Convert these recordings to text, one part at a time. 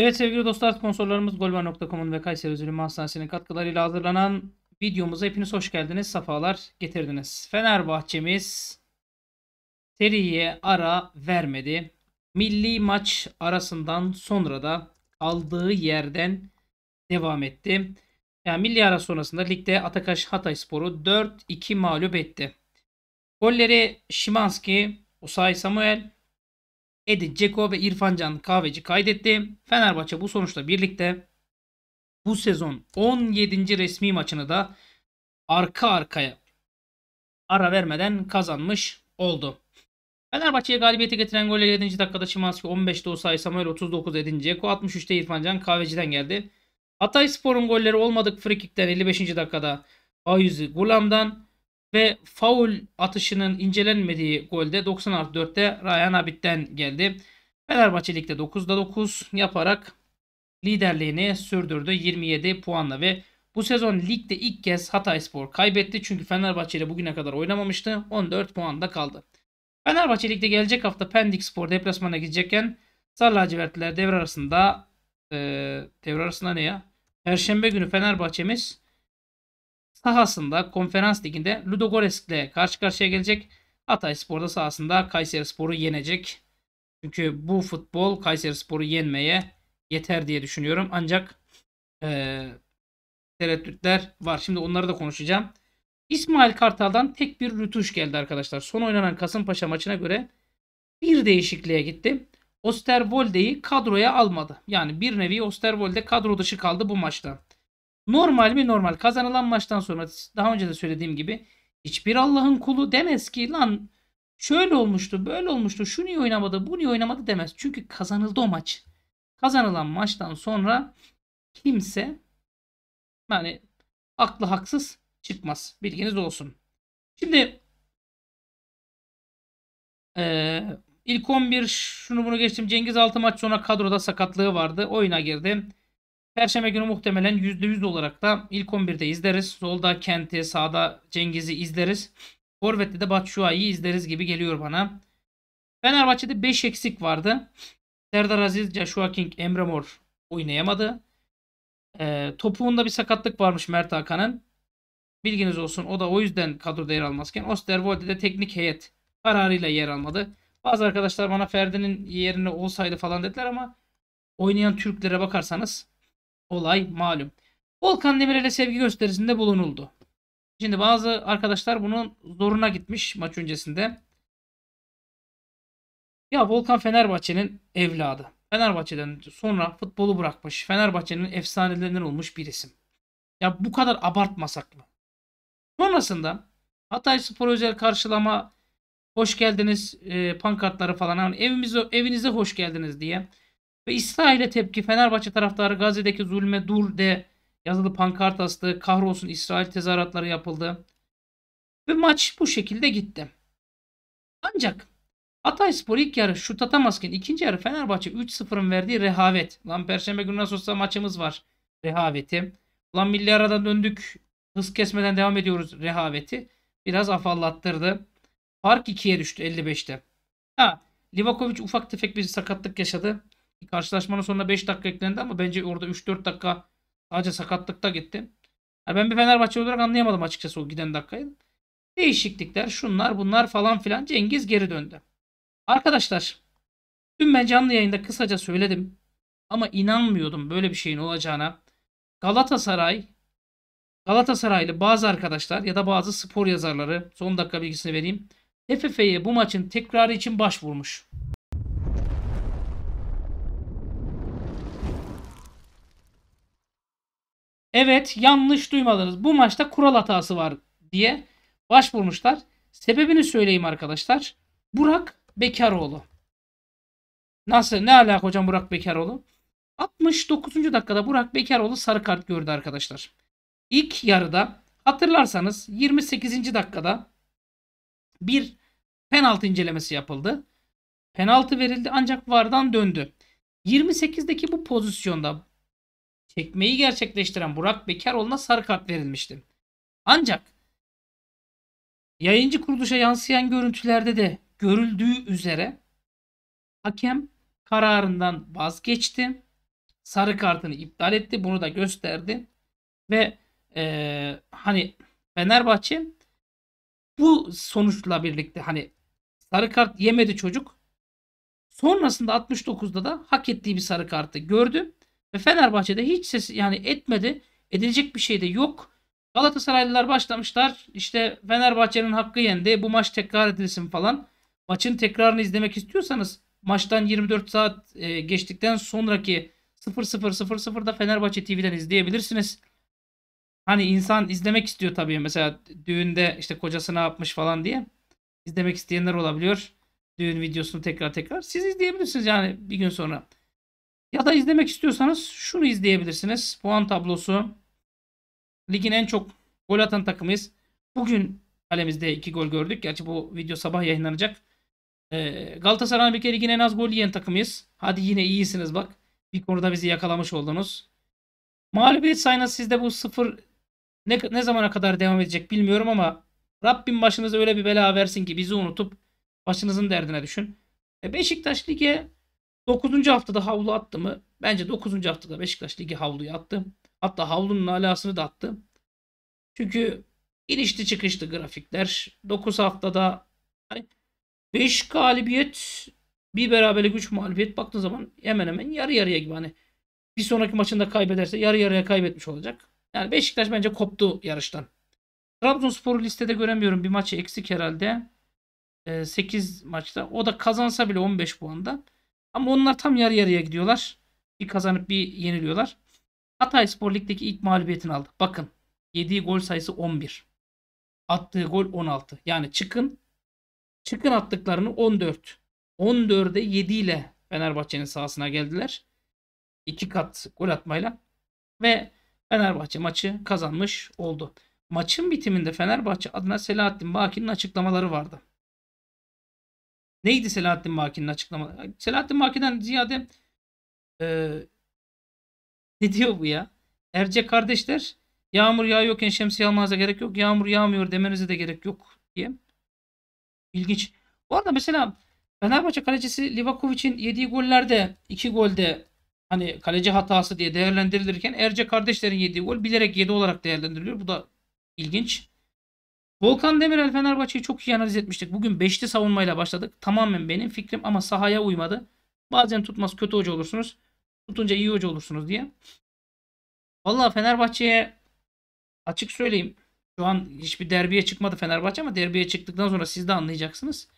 Evet sevgili dostlar sponsorlarımız golman.com'un ve Kayseri Üzülüm Hastanesi'nin katkılarıyla hazırlanan videomuza hepiniz hoş geldiniz. Safalar getirdiniz. Fenerbahçemiz seriye ara vermedi. Milli maç arasından sonra da aldığı yerden devam etti. Yani milli ara sonrasında ligde Atakaş Hatay Sporu 4-2 mağlup etti. Golleri Şimanski, Usay Samuel, Edi Ceko ve İrfan Can Kahveci kaydetti. Fenerbahçe bu sonuçla birlikte bu sezon 17. resmi maçını da arka arkaya ara vermeden kazanmış oldu. Fenerbahçe'ye galibiyeti getiren golle 7. dakikada Şimanski 15'te Osay Samuel 39 Edin Ceko 63'te İrfan Can Kahveci'den geldi. Hatay Spor'un golleri olmadık frikikten 55. dakikada Ayüzü Gulam'dan ve faul atışının incelenmediği golde 90 artı 4'te Ryan Abit'ten geldi. Fenerbahçe Lig'de 9'da 9 yaparak liderliğini sürdürdü 27 puanla ve bu sezon ligde ilk kez Hatayspor kaybetti çünkü Fenerbahçe ile bugüne kadar oynamamıştı. 14 puanda kaldı. Fenerbahçe Lig'de gelecek hafta Pendik Spor deplasmana gidecekken Sarı Lacivertliler devre arasında e, devre arasında ne ya? Perşembe günü Fenerbahçe'miz sahasında konferans liginde Ludogorets ile karşı karşıya gelecek. Hatay Spor'da sahasında Kayseri Spor'u yenecek. Çünkü bu futbol Kayseri Spor'u yenmeye yeter diye düşünüyorum. Ancak e, tereddütler var. Şimdi onları da konuşacağım. İsmail Kartal'dan tek bir rütuş geldi arkadaşlar. Son oynanan Kasımpaşa maçına göre bir değişikliğe gitti. Osterwolde'yi kadroya almadı. Yani bir nevi Osterwolde kadro dışı kaldı bu maçta. Normal mi normal. Kazanılan maçtan sonra daha önce de söylediğim gibi hiçbir Allah'ın kulu demez ki lan şöyle olmuştu, böyle olmuştu, şu niye oynamadı, bu niye oynamadı demez. Çünkü kazanıldı o maç. Kazanılan maçtan sonra kimse yani aklı haksız çıkmaz. Bilginiz olsun. Şimdi ee, ilk 11 şunu bunu geçtim. Cengiz 6 maç sonra kadroda sakatlığı vardı. Oyuna girdi. Perşembe günü muhtemelen %100 olarak da ilk 11'de izleriz. Solda Kent'i, sağda Cengiz'i izleriz. Forvet'te de Batshuayi'yi izleriz gibi geliyor bana. Fenerbahçe'de 5 eksik vardı. Serdar Aziz, Joshua King, Emre Mor oynayamadı. E, topuğunda bir sakatlık varmış Mert Hakan'ın. Bilginiz olsun o da o yüzden kadroda yer almazken Osterwolde de teknik heyet kararıyla yer almadı. Bazı arkadaşlar bana Ferdi'nin yerine olsaydı falan dediler ama oynayan Türklere bakarsanız Olay malum. Volkan Demirel'e sevgi gösterisinde bulunuldu. Şimdi bazı arkadaşlar bunun zoruna gitmiş maç öncesinde. Ya Volkan Fenerbahçe'nin evladı. Fenerbahçe'den sonra futbolu bırakmış. Fenerbahçe'nin efsanelerinden olmuş bir isim. Ya bu kadar abartmasak mı? Sonrasında Hatay Spor özel karşılama hoş geldiniz e, pankartları falan. Yani evimize, evinize hoş geldiniz diye ve İsrail'e tepki Fenerbahçe taraftarı Gazze'deki zulme dur de yazılı pankart astı. Kahrolsun İsrail tezahüratları yapıldı. Ve maç bu şekilde gitti. Ancak Hatay Spor ilk yarı şut atamazken ikinci yarı Fenerbahçe 3-0'ın verdiği rehavet. Lan Perşembe günü nasıl olsa maçımız var rehaveti. Lan milli aradan döndük hız kesmeden devam ediyoruz rehaveti. Biraz afallattırdı. Fark 2'ye düştü 55'te. Ha Livakovic ufak tefek bir sakatlık yaşadı karşılaşmanın sonunda 5 dakika eklendi ama bence orada 3-4 dakika sadece sakatlıkta gitti. Yani ben bir Fenerbahçe olarak anlayamadım açıkçası o giden dakikayı. Değişiklikler şunlar bunlar falan filan Cengiz geri döndü. Arkadaşlar dün ben canlı yayında kısaca söyledim ama inanmıyordum böyle bir şeyin olacağına. Galatasaray Galatasaraylı bazı arkadaşlar ya da bazı spor yazarları son dakika bilgisini vereyim. TFF'ye bu maçın tekrarı için başvurmuş. Evet yanlış duymadınız. Bu maçta kural hatası var diye başvurmuşlar. Sebebini söyleyeyim arkadaşlar. Burak Bekaroğlu. Nasıl? Ne alaka hocam Burak Bekaroğlu? 69. dakikada Burak Bekaroğlu sarı kart gördü arkadaşlar. İlk yarıda hatırlarsanız 28. dakikada bir penaltı incelemesi yapıldı. Penaltı verildi ancak VAR'dan döndü. 28'deki bu pozisyonda çekmeyi gerçekleştiren Burak Bekaroğlu'na sarı kart verilmişti. Ancak yayıncı kuruluşa yansıyan görüntülerde de görüldüğü üzere hakem kararından vazgeçti. Sarı kartını iptal etti. Bunu da gösterdi. Ve e, hani Fenerbahçe bu sonuçla birlikte hani sarı kart yemedi çocuk. Sonrasında 69'da da hak ettiği bir sarı kartı gördü. Ve Fenerbahçe'de hiç ses yani etmedi. Edilecek bir şey de yok. Galatasaraylılar başlamışlar. İşte Fenerbahçe'nin hakkı yendi. Bu maç tekrar edilsin falan. Maçın tekrarını izlemek istiyorsanız maçtan 24 saat e, geçtikten sonraki 00.00'da Fenerbahçe TV'den izleyebilirsiniz. Hani insan izlemek istiyor tabii. Mesela düğünde işte kocası ne yapmış falan diye izlemek isteyenler olabiliyor. Düğün videosunu tekrar tekrar. Siz izleyebilirsiniz yani bir gün sonra. Ya da izlemek istiyorsanız şunu izleyebilirsiniz. Puan tablosu. Ligin en çok gol atan takımıyız. Bugün kalemizde 2 gol gördük. Gerçi bu video sabah yayınlanacak. Ee, Galatasaray bir kere ligin en az gol yiyen takımıyız. Hadi yine iyisiniz bak. Bir konuda bizi yakalamış oldunuz. Mağlubiyet sayınız sizde bu sıfır ne, ne zamana kadar devam edecek bilmiyorum ama Rabbim başınıza öyle bir bela versin ki bizi unutup başınızın derdine düşün. E Beşiktaş ligi. 9. haftada havlu attı mı? Bence 9. haftada Beşiktaş Ligi havluyu attı. Hatta havlunun alasını da attı. Çünkü inişli çıkışlı grafikler. 9 haftada hani 5 galibiyet bir beraberlik 3 mağlubiyet Baktığı zaman hemen hemen yarı yarıya gibi hani bir sonraki maçında kaybederse yarı yarıya kaybetmiş olacak. Yani Beşiktaş bence koptu yarıştan. Trabzonspor'u listede göremiyorum. Bir maçı eksik herhalde. 8 ee, maçta. O da kazansa bile 15 puanda. Ama onlar tam yarı yarıya gidiyorlar. Bir kazanıp bir yeniliyorlar. Hatay Spor Lig'deki ilk mağlubiyetini aldı. Bakın yediği gol sayısı 11. Attığı gol 16. Yani çıkın çıkın attıklarını 14. 14'e 7 ile Fenerbahçe'nin sahasına geldiler. 2 kat gol atmayla ve Fenerbahçe maçı kazanmış oldu. Maçın bitiminde Fenerbahçe adına Selahattin Baki'nin açıklamaları vardı. Neydi Selahattin Baki'nin açıklaması? Selahattin Baki'den ziyade e, ne diyor bu ya? Erce kardeşler yağmur yağıyorken şemsiye almanıza gerek yok. Yağmur yağmıyor demenize de gerek yok diye. İlginç. Bu arada mesela Fenerbahçe kalecisi Livakovic'in yediği gollerde iki golde hani kaleci hatası diye değerlendirilirken Erce kardeşlerin yediği gol bilerek yedi olarak değerlendiriliyor. Bu da ilginç. Volkan Demirel Fenerbahçe'yi çok iyi analiz etmiştik. Bugün 5'li savunmayla başladık. Tamamen benim fikrim ama sahaya uymadı. Bazen tutmaz kötü hoca olursunuz. Tutunca iyi hoca olursunuz diye. Valla Fenerbahçe'ye açık söyleyeyim. Şu an hiçbir derbiye çıkmadı Fenerbahçe ama derbiye çıktıktan sonra siz de anlayacaksınız.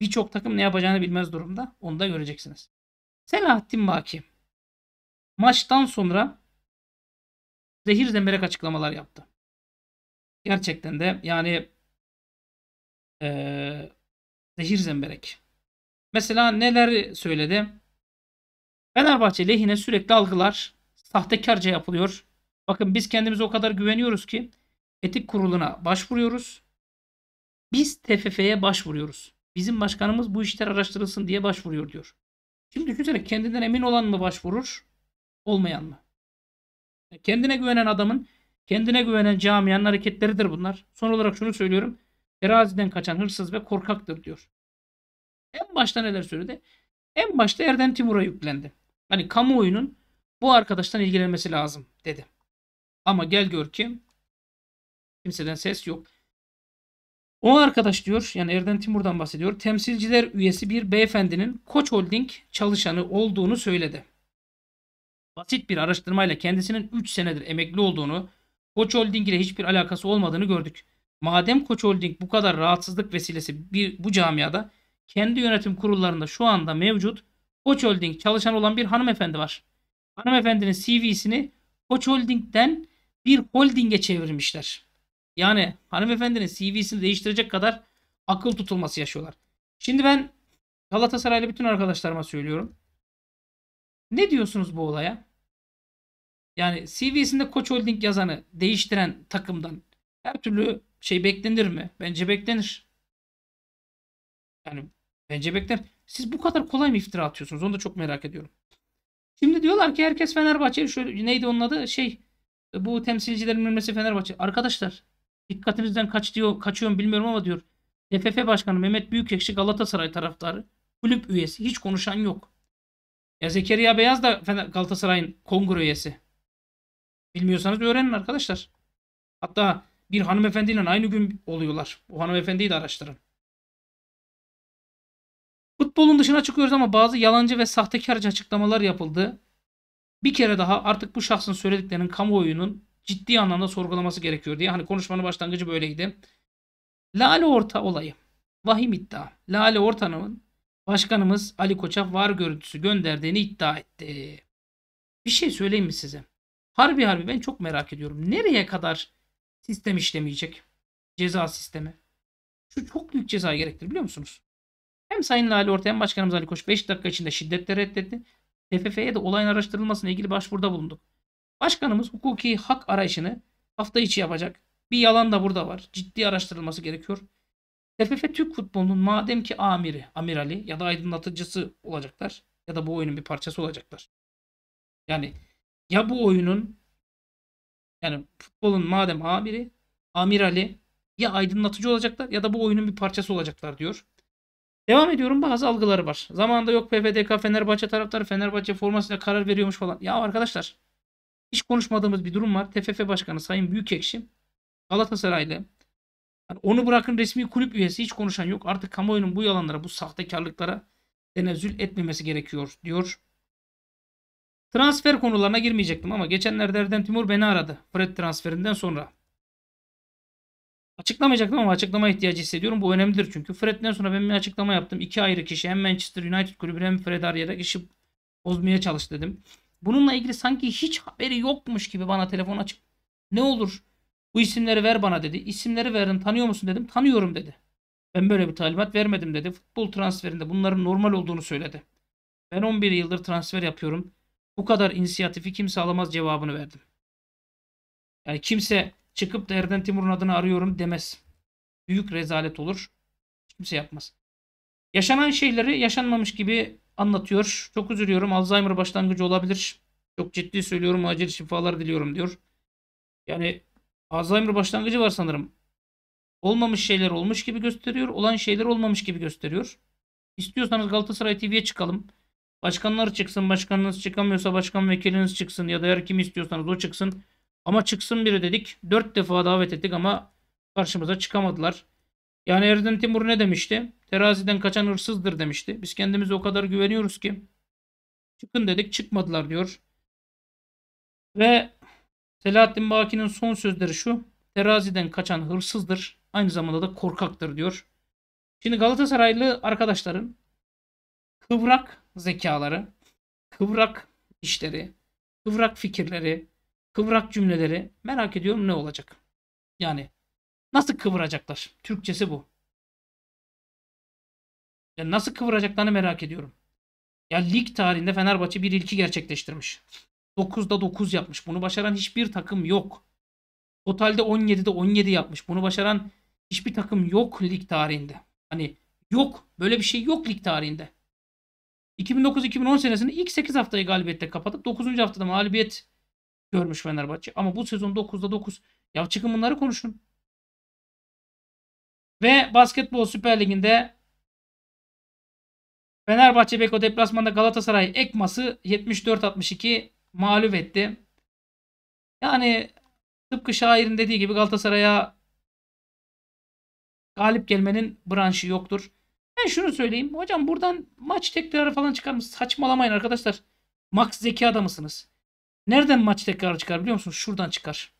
Birçok takım ne yapacağını bilmez durumda. Onu da göreceksiniz. Selahattin Baki maçtan sonra zehir zemberek açıklamalar yaptı. Gerçekten de yani e, zehir zemberek. Mesela neler söyledi? Fenerbahçe lehine sürekli algılar sahtekarca yapılıyor. Bakın biz kendimize o kadar güveniyoruz ki etik kuruluna başvuruyoruz. Biz TFF'ye başvuruyoruz. Bizim başkanımız bu işler araştırılsın diye başvuruyor diyor. Şimdi düşünsene kendinden emin olan mı başvurur, olmayan mı? E, kendine güvenen adamın Kendine güvenen camianın hareketleridir bunlar. Son olarak şunu söylüyorum. Teraziden kaçan hırsız ve korkaktır diyor. En başta neler söyledi? En başta Erdem Timur'a yüklendi. Hani kamuoyunun bu arkadaştan ilgilenmesi lazım dedi. Ama gel gör ki kimseden ses yok. O arkadaş diyor yani Erden Timur'dan bahsediyor. Temsilciler üyesi bir beyefendinin Koç Holding çalışanı olduğunu söyledi. Basit bir araştırmayla kendisinin 3 senedir emekli olduğunu Koç Holding ile hiçbir alakası olmadığını gördük. Madem Koç Holding bu kadar rahatsızlık vesilesi bir, bu camiada kendi yönetim kurullarında şu anda mevcut Koç Holding çalışan olan bir hanımefendi var. Hanımefendinin CV'sini Koç Holding'den bir holdinge çevirmişler. Yani hanımefendinin CV'sini değiştirecek kadar akıl tutulması yaşıyorlar. Şimdi ben Galatasaraylı bütün arkadaşlarıma söylüyorum. Ne diyorsunuz bu olaya? Yani CV'sinde Koç Holding yazanı değiştiren takımdan her türlü şey beklenir mi? Bence beklenir. Yani bence beklenir. Siz bu kadar kolay mı iftira atıyorsunuz? Onu da çok merak ediyorum. Şimdi diyorlar ki herkes Fenerbahçe şöyle neydi onun adı? Şey bu temsilcilerin memlesi Fenerbahçe. Arkadaşlar dikkatinizden kaç diyor, kaçıyorum bilmiyorum ama diyor. FF Başkanı Mehmet Büyükekşi Galatasaray taraftarı. Kulüp üyesi. Hiç konuşan yok. Ya Zekeriya Beyaz da Galatasaray'ın kongre üyesi. Bilmiyorsanız öğrenin arkadaşlar. Hatta bir hanımefendiyle aynı gün oluyorlar. O hanımefendiyi de araştırın. Futbolun dışına çıkıyoruz ama bazı yalancı ve sahtekarca açıklamalar yapıldı. Bir kere daha artık bu şahsın söylediklerinin kamuoyunun ciddi anlamda sorgulaması gerekiyor diye. Hani konuşmanın başlangıcı böyleydi. Lale Orta olayı. Vahim iddia. Lale Orta'nın başkanımız Ali Koç'a var görüntüsü gönderdiğini iddia etti. Bir şey söyleyeyim mi size? Harbi harbi ben çok merak ediyorum. Nereye kadar sistem işlemeyecek? Ceza sistemi. Şu çok büyük ceza gerektirir biliyor musunuz? Hem Sayın Lale Orta hem Başkanımız Ali Koç 5 dakika içinde şiddetle reddetti. TFF'ye de olayın araştırılmasına ilgili başvuruda bulunduk. Başkanımız hukuki hak arayışını hafta içi yapacak. Bir yalan da burada var. Ciddi araştırılması gerekiyor. TFF Türk futbolunun madem ki amiri, amirali ya da aydınlatıcısı olacaklar ya da bu oyunun bir parçası olacaklar. Yani ya bu oyunun yani futbolun madem amiri, amirali ya aydınlatıcı olacaklar ya da bu oyunun bir parçası olacaklar diyor. Devam ediyorum bazı algıları var. Zamanında yok PFDK Fenerbahçe taraftarı Fenerbahçe formasıyla karar veriyormuş falan. Ya arkadaşlar hiç konuşmadığımız bir durum var. TFF Başkanı Sayın Büyükekşi Galatasaraylı. Yani onu bırakın resmi kulüp üyesi hiç konuşan yok. Artık kamuoyunun bu yalanlara, bu sahtekarlıklara tenezzül etmemesi gerekiyor diyor Transfer konularına girmeyecektim ama geçenlerde Erdem Timur beni aradı. Fred transferinden sonra. Açıklamayacaktım ama açıklama ihtiyacı hissediyorum. Bu önemlidir çünkü. Fred'den sonra ben bir açıklama yaptım. İki ayrı kişi hem Manchester United kulübü hem Fred arayarak işi bozmaya çalış dedim. Bununla ilgili sanki hiç haberi yokmuş gibi bana telefon açıp ne olur bu isimleri ver bana dedi. İsimleri verdim tanıyor musun dedim. Tanıyorum dedi. Ben böyle bir talimat vermedim dedi. Futbol transferinde bunların normal olduğunu söyledi. Ben 11 yıldır transfer yapıyorum bu kadar inisiyatifi kimse alamaz cevabını verdim. Yani kimse çıkıp da Erden Timur'un adını arıyorum demez. Büyük rezalet olur. Kimse yapmaz. Yaşanan şeyleri yaşanmamış gibi anlatıyor. Çok üzülüyorum. Alzheimer başlangıcı olabilir. Çok ciddi söylüyorum. Acil şifalar diliyorum diyor. Yani Alzheimer başlangıcı var sanırım. Olmamış şeyler olmuş gibi gösteriyor. Olan şeyler olmamış gibi gösteriyor. İstiyorsanız Galatasaray TV'ye çıkalım. Başkanlar çıksın. Başkanınız çıkamıyorsa başkan vekiliniz çıksın ya da her kim istiyorsanız o çıksın. Ama çıksın biri dedik. Dört defa davet ettik ama karşımıza çıkamadılar. Yani Erden Timur ne demişti? Teraziden kaçan hırsızdır demişti. Biz kendimize o kadar güveniyoruz ki. Çıkın dedik çıkmadılar diyor. Ve Selahattin Baki'nin son sözleri şu. Teraziden kaçan hırsızdır. Aynı zamanda da korkaktır diyor. Şimdi Galatasaraylı arkadaşların kıvrak zekaları, kıvrak işleri, kıvrak fikirleri, kıvrak cümleleri merak ediyorum ne olacak? Yani nasıl kıvıracaklar? Türkçesi bu. Yani nasıl kıvıracaklarını merak ediyorum. Ya lig tarihinde Fenerbahçe bir ilki gerçekleştirmiş. 9'da 9 yapmış. Bunu başaran hiçbir takım yok. Totalde 17'de 17 yapmış. Bunu başaran hiçbir takım yok lig tarihinde. Hani yok. Böyle bir şey yok lig tarihinde. 2009-2010 senesini ilk 8 haftayı galibiyette kapatıp 9. haftada mağlubiyet görmüş Fenerbahçe. Ama bu sezon 9'da 9. Ya çıkın bunları konuşun. Ve Basketbol Süper Ligi'nde Fenerbahçe Beko deplasmanda Galatasaray ekması 74-62 mağlup etti. Yani tıpkı şairin dediği gibi Galatasaray'a galip gelmenin branşı yoktur. Ben şunu söyleyeyim. Hocam buradan maç tekrarı falan çıkar mı? Saçmalamayın arkadaşlar. Max zeki adamısınız. Nereden maç tekrarı çıkar biliyor musunuz? Şuradan çıkar.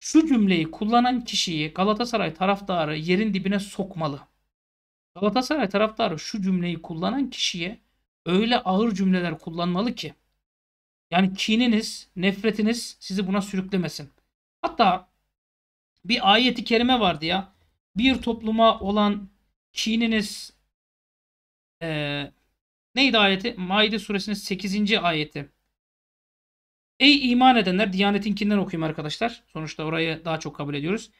Şu cümleyi kullanan kişiyi Galatasaray taraftarı yerin dibine sokmalı. Galatasaray taraftarı şu cümleyi kullanan kişiye öyle ağır cümleler kullanmalı ki yani kininiz, nefretiniz sizi buna sürüklemesin. Hatta bir ayeti kerime vardı ya. Bir topluma olan Çiğniniz ee, neydi ayeti? Maide suresinin 8. ayeti. Ey iman edenler, Diyanetinkinden okuyayım arkadaşlar. Sonuçta orayı daha çok kabul ediyoruz.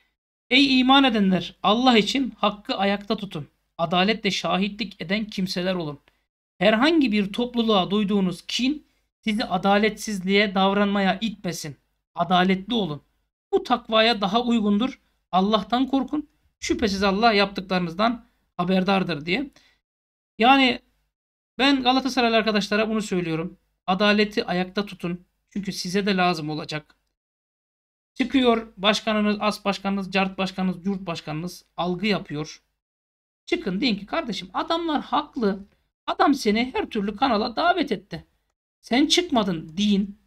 Ey iman edenler, Allah için hakkı ayakta tutun. Adaletle şahitlik eden kimseler olun. Herhangi bir topluluğa duyduğunuz kin sizi adaletsizliğe davranmaya itmesin. Adaletli olun. Bu takvaya daha uygundur. Allah'tan korkun. Şüphesiz Allah yaptıklarınızdan haberdardır diye. Yani ben Galatasaraylı arkadaşlara bunu söylüyorum. Adaleti ayakta tutun. Çünkü size de lazım olacak. Çıkıyor başkanınız, as başkanınız, cart başkanınız, yurt başkanınız algı yapıyor. Çıkın deyin ki kardeşim adamlar haklı. Adam seni her türlü kanala davet etti. Sen çıkmadın deyin.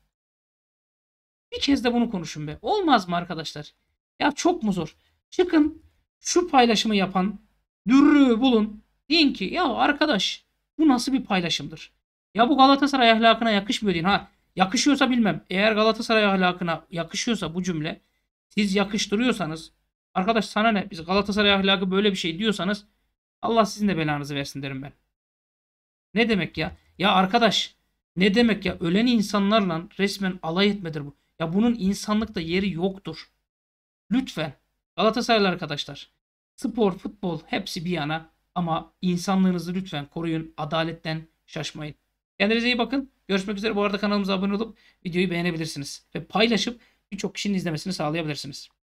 Bir kez de bunu konuşun be. Olmaz mı arkadaşlar? Ya çok mu zor? Çıkın şu paylaşımı yapan dürrü bulun. Deyin ki ya arkadaş bu nasıl bir paylaşımdır? Ya bu Galatasaray ahlakına yakışmıyor deyin. Ha yakışıyorsa bilmem. Eğer Galatasaray ahlakına yakışıyorsa bu cümle siz yakıştırıyorsanız arkadaş sana ne biz Galatasaray ahlakı böyle bir şey diyorsanız Allah sizin de belanızı versin derim ben. Ne demek ya? Ya arkadaş ne demek ya? Ölen insanlarla resmen alay etmedir bu. Ya bunun insanlıkta yeri yoktur. Lütfen Galatasaraylı arkadaşlar Spor, futbol hepsi bir yana ama insanlığınızı lütfen koruyun. Adaletten şaşmayın. Kendinize iyi bakın. Görüşmek üzere. Bu arada kanalımıza abone olup videoyu beğenebilirsiniz. Ve paylaşıp birçok kişinin izlemesini sağlayabilirsiniz.